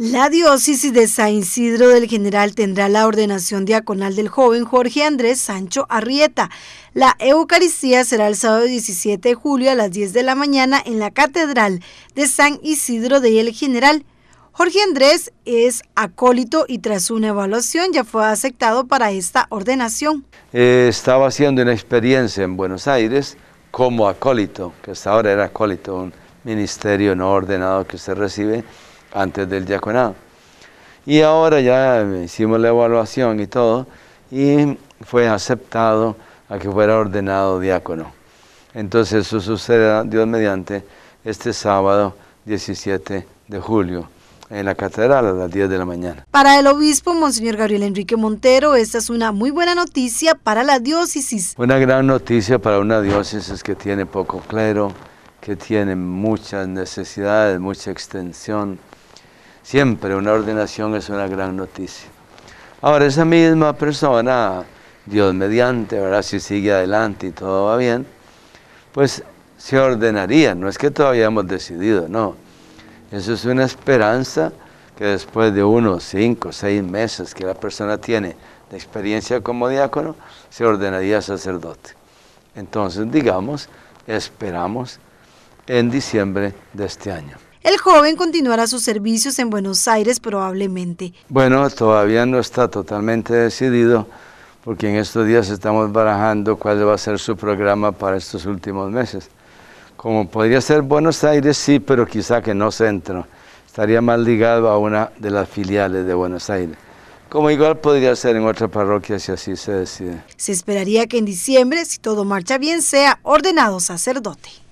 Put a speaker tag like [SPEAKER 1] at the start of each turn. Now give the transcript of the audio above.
[SPEAKER 1] La diócesis de San Isidro del General tendrá la ordenación diaconal del joven Jorge Andrés Sancho Arrieta. La Eucaristía será el sábado 17 de julio a las 10 de la mañana en la Catedral de San Isidro del General. Jorge Andrés es acólito y tras una evaluación ya fue aceptado para esta ordenación.
[SPEAKER 2] Eh, estaba haciendo una experiencia en Buenos Aires como acólito, que hasta ahora era acólito, un ministerio no ordenado que se recibe antes del diaconado. Y ahora ya eh, hicimos la evaluación y todo, y fue aceptado a que fuera ordenado diácono. Entonces eso sucederá, ah, Dios mediante, este sábado 17 de julio en la catedral a las 10 de la mañana.
[SPEAKER 1] Para el obispo Monseñor Gabriel Enrique Montero, esta es una muy buena noticia para la diócesis.
[SPEAKER 2] Una gran noticia para una diócesis que tiene poco clero, que tiene muchas necesidades, mucha extensión, Siempre una ordenación es una gran noticia. Ahora, esa misma persona, Dios mediante, ¿verdad? Si sigue adelante y todo va bien, pues se ordenaría. No es que todavía hemos decidido, no. Eso es una esperanza que después de unos cinco, seis meses que la persona tiene de experiencia como diácono, se ordenaría sacerdote. Entonces, digamos, esperamos en diciembre de este año.
[SPEAKER 1] El joven continuará sus servicios en Buenos Aires probablemente.
[SPEAKER 2] Bueno, todavía no está totalmente decidido porque en estos días estamos barajando cuál va a ser su programa para estos últimos meses. Como podría ser Buenos Aires, sí, pero quizá que no centro. Estaría más ligado a una de las filiales de Buenos Aires. Como igual podría ser en otra parroquia si así se decide.
[SPEAKER 1] Se esperaría que en diciembre, si todo marcha bien, sea ordenado sacerdote.